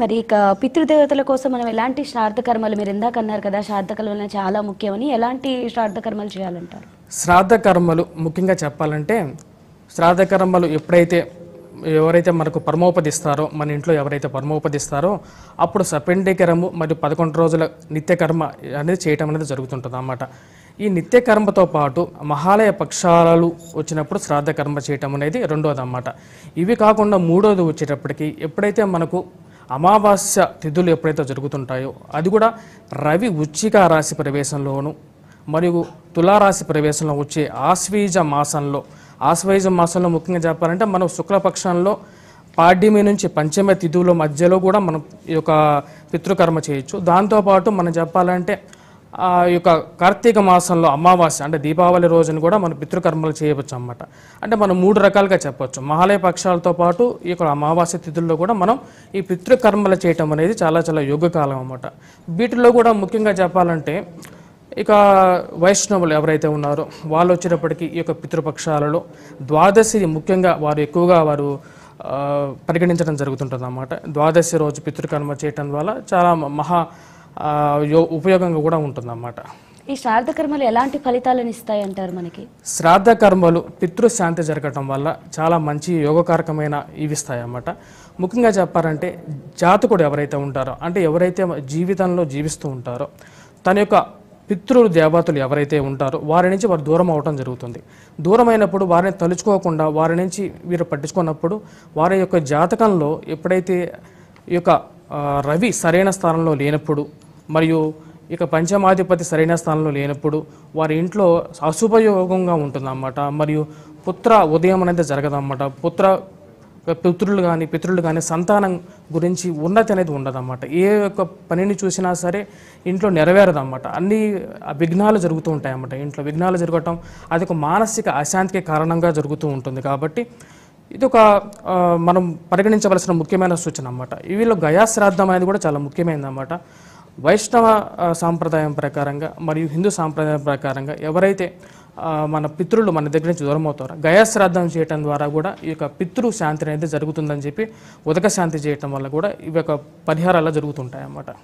మరి ఇక పితృదేవతల కోసం మనం ఎలాంటి శ్రాద్ధ కర్మలు మీరు ఇందాక అన్నారు కదా శ్రాద్ధ కర్మలు చాలా ముఖ్యమని ఎలాంటి శ్రాద్ధ కర్మలు చేయాలంటారు శ్రాద్ధ కర్మలు ముఖ్యంగా చెప్పాలంటే శ్రాద్ధ కర్మలు ఎప్పుడైతే ఎవరైతే మనకు పరమోపదిస్తారో మన ఇంట్లో ఎవరైతే పరమోపదిస్తారో అప్పుడు సపెండీకరము మరియు పదకొండు రోజుల నిత్యకర్మ అనేది చేయటం అనేది జరుగుతుంటుంది అన్నమాట ఈ నిత్యకర్మతో పాటు మహాలయ పక్షాలు వచ్చినప్పుడు శ్రాద్ధ కర్మ చేయటం అనేది రెండోది అన్నమాట ఇవి కాకుండా మూడోది వచ్చేటప్పటికి ఎప్పుడైతే మనకు అమావాస్య తిథులు ఎప్పుడైతే జరుగుతుంటాయో అది కూడా రవి ఉచ్చిక రాశి ప్రవేశంలోను మరియు తులారాశి ప్రవేశంలో వచ్చే ఆశ్వీజ మాసంలో ఆశ్వీజ మాసంలో ముఖ్యంగా చెప్పాలంటే మనం శుక్లపక్షంలో పాడ్యమి నుంచి పంచమ తిథుల మధ్యలో కూడా మనం ఈ యొక్క పితృకర్మ చేయొచ్చు దాంతోపాటు మనం చెప్పాలంటే ఆ యొక్క కార్తీక మాసంలో అమావాస్య అంటే దీపావళి రోజున కూడా మనం పితృకర్మలు చేయవచ్చు అన్నమాట అంటే మనం మూడు రకాలుగా చెప్పవచ్చు మహాలయ పక్షాలతో పాటు ఈ యొక్క అమావాస్య తిథుల్లో కూడా మనం ఈ పితృకర్మలు చేయటం అనేది చాలా చాలా యోగకాలం అన్నమాట వీటిలో కూడా ముఖ్యంగా చెప్పాలంటే ఇక వైష్ణవులు ఎవరైతే ఉన్నారో వాళ్ళు వచ్చినప్పటికీ ఈ యొక్క పితృపక్షాలలో ద్వాదశి ముఖ్యంగా వారు ఎక్కువగా వారు పరిగణించడం జరుగుతుంటుంది అన్నమాట ద్వాదశి రోజు పితృకర్మ చేయటం వల్ల చాలా మహా ఉపయోగంగా కూడా ఉంటుందన్నమాట ఈ శ్రాద్ధ కర్మలు ఎలాంటి ఫలితాలను ఇస్తాయి అంటారు మనకి శ్రాద్ధ కర్మలు పితృశాంతి జరగటం వల్ల చాలా మంచి యోగకారకమైన ఇవి అన్నమాట ముఖ్యంగా చెప్పాలంటే జాతకుడు ఎవరైతే ఉంటారో అంటే ఎవరైతే జీవితంలో జీవిస్తూ ఉంటారో తన యొక్క పితృలు దేవతలు ఎవరైతే ఉంటారో వారి నుంచి వారు దూరం అవటం జరుగుతుంది దూరమైనప్పుడు వారిని తలుచుకోకుండా వారి నుంచి వీరు పట్టించుకున్నప్పుడు వారి యొక్క జాతకంలో ఎప్పుడైతే ఈ యొక్క రవి సరైన స్థానంలో లేనప్పుడు మరియు ఇక పంచమాధిపతి సరైన స్థానంలో లేనప్పుడు వారి ఇంట్లో అశుభయోగంగా ఉంటుందన్నమాట మరియు పుత్ర ఉదయం అనేది జరగదన్నమాట పుత్ర పితృలు కానీ పితృలు కానీ సంతానం గురించి ఉన్నతి అనేది ఉండదన్నమాట ఏ యొక్క పనిని చూసినా సరే ఇంట్లో నెరవేరదన్నమాట అన్ని విఘ్నాలు జరుగుతూ ఉంటాయన్నమాట ఇంట్లో విఘ్నాలు జరగటం అది ఒక మానసిక అశాంతికి కారణంగా జరుగుతూ ఉంటుంది కాబట్టి ఇది ఒక మనం పరిగణించవలసిన ముఖ్యమైన సూచన అన్నమాట వీళ్ళు గయాశ్రాద్ధం అనేది కూడా చాలా ముఖ్యమైనది అన్నమాట వైష్ణవ సాంప్రదాయం ప్రకారంగా మరియు హిందూ సాంప్రదాయం ప్రకారంగా ఎవరైతే మన పితృలు మన దగ్గర నుంచి దూరం అవుతారు గయాశ్రాద్ధం చేయటం ద్వారా కూడా ఈ యొక్క పితృ శాంతి అనేది జరుగుతుందని చెప్పి ఉదక శాంతి చేయటం వల్ల కూడా ఇవి యొక్క పరిహారాలు జరుగుతుంటాయి అన్నమాట